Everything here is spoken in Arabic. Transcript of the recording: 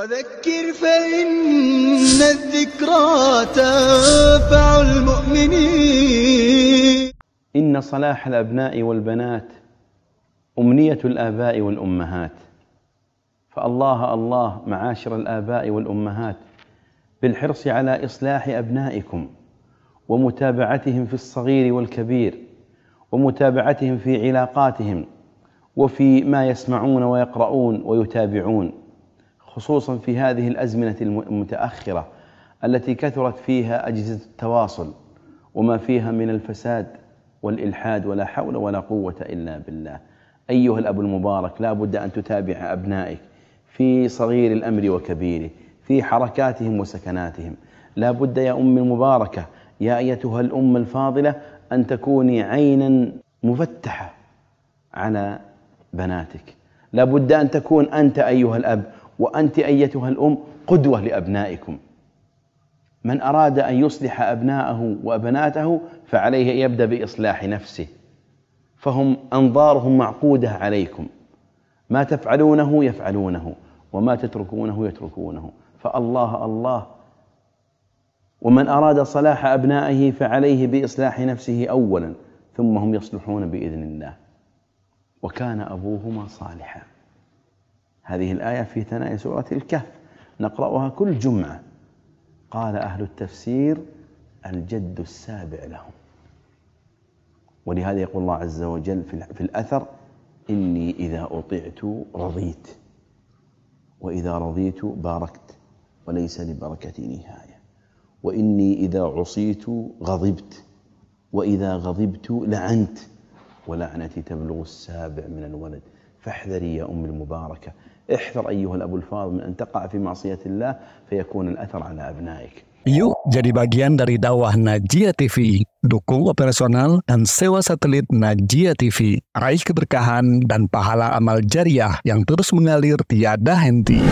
وذكر فإن الذكرى تنفع المؤمنين إن صلاح الأبناء والبنات أمنية الآباء والأمهات فالله الله معاشر الآباء والأمهات بالحرص على إصلاح أبنائكم ومتابعتهم في الصغير والكبير ومتابعتهم في علاقاتهم وفي ما يسمعون ويقرؤون ويتابعون خصوصا في هذه الأزمنة المتأخرة التي كثرت فيها أجهزة التواصل وما فيها من الفساد والإلحاد ولا حول ولا قوة إلا بالله أيها الأب المبارك لا بد أن تتابع أبنائك في صغير الأمر وكبيره في حركاتهم وسكناتهم لا بد يا أم المباركة يا أيتها الأم الفاضلة أن تكوني عينا مفتحة على بناتك لا بد أن تكون أنت أيها الأب وأنت أيتها الأم قدوة لأبنائكم من أراد أن يصلح أبناءه وبناته فعليه أن يبدأ بإصلاح نفسه فهم أنظارهم معقودة عليكم ما تفعلونه يفعلونه وما تتركونه يتركونه فالله الله ومن أراد صلاح أبنائه فعليه بإصلاح نفسه أولا ثم هم يصلحون بإذن الله وكان أبوهما صالحا هذه الآية في ثنايا سورة الكهف نقرأها كل جمعة قال أهل التفسير الجد السابع لهم ولهذا يقول الله عز وجل في الأثر إني إذا أطعت رضيت وإذا رضيت باركت وليس لبركتي نهاية وإني إذا عصيت غضبت وإذا غضبت لعنت ولعنتي تبلغ السابع من الولد فاحذري يا أم المباركة احذر أيها الأب الفاضل من أن تقع في معصية الله فيكون الأثر على أبنائك Yuk jadi bagian dari dakwah Najia TV. Dukung operasional dan sewa satelit Najia TV. Raih keberkahan dan pahala amal jariah yang terus mengalir tiada henti.